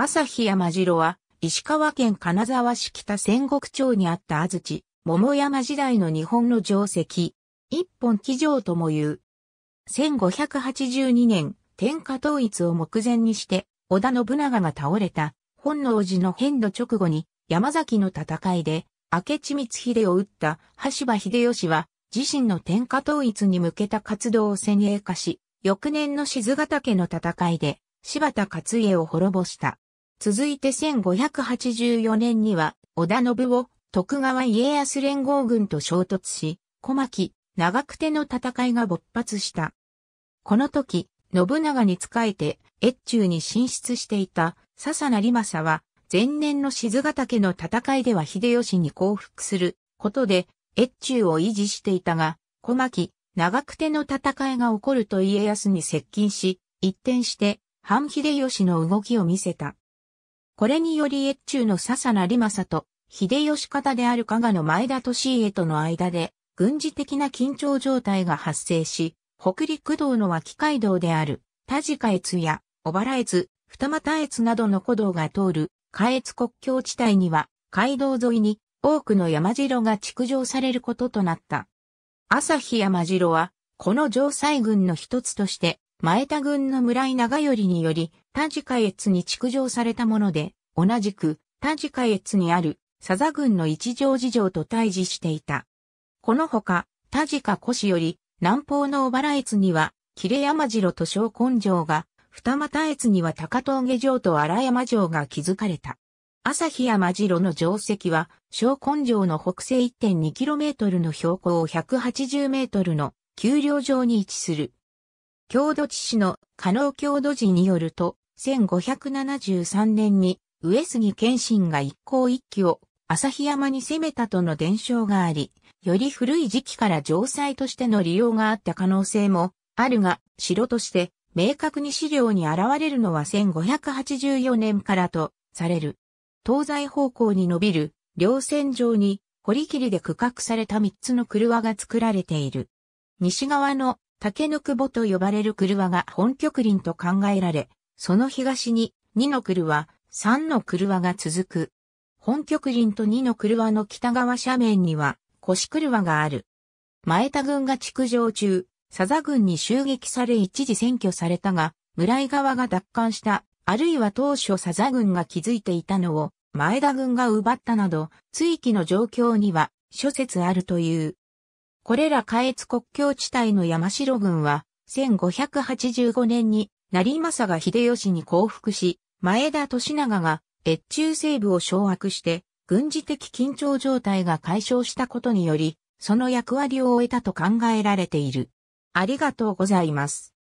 朝日山城は、石川県金沢市北仙石町にあった安土、桃山時代の日本の城石。一本騎乗とも言う。1582年、天下統一を目前にして、織田信長が倒れた、本能寺の変度直後に、山崎の戦いで、明智光秀を撃った橋場秀吉は、自身の天下統一に向けた活動を先鋭化し、翌年の静ヶ岳の戦いで、柴田勝家を滅ぼした。続いて1584年には、織田信夫、徳川家康連合軍と衝突し、小牧、長久手の戦いが勃発した。この時、信長に仕えて、越中に進出していた、笹成政は、前年の静ヶ岳の戦いでは秀吉に降伏することで、越中を維持していたが、小牧、長久手の戦いが起こると家康に接近し、一転して、反秀吉の動きを見せた。これにより越中の笹成正と秀吉方である加賀の前田利家との間で軍事的な緊張状態が発生し、北陸道の脇街道である田地下越や小原越、二俣越などの古道が通る下越国境地帯には街道沿いに多くの山城が築城されることとなった。朝日山城はこの城西軍の一つとして前田軍の村井長頼により、田下越に築城されたもので、同じく田下越にある佐々軍の一条事情と対峙していた。このほか、田下越より、南方の小原越には、切山城と小根城が、二股越には高峠城と荒山城が築かれた。旭山城の城跡は、小根城の北西 1.2km の標高 180m の丘陵上に位置する。郷土地史の加納郷土寺によると、1573年に上杉謙信が一向一揆を日山に攻めたとの伝承があり、より古い時期から城塞としての利用があった可能性もあるが、城として明確に資料に現れるのは1584年からとされる。東西方向に伸びる両線上に堀切で区画された三つの車が作られている。西側の竹の久保と呼ばれる車が本局林と考えられ、その東に2の車、3の車が続く。本局林と2の車の北側斜面には、腰車がある。前田軍が築城中、佐々軍に襲撃され一時占拠されたが、村井側が奪還した、あるいは当初佐々軍が築いていたのを、前田軍が奪ったなど、追記の状況には諸説あるという。これら下越国境地帯の山城軍は、1585年に成政が秀吉に降伏し、前田利長が越中西部を掌握して、軍事的緊張状態が解消したことにより、その役割を終えたと考えられている。ありがとうございます。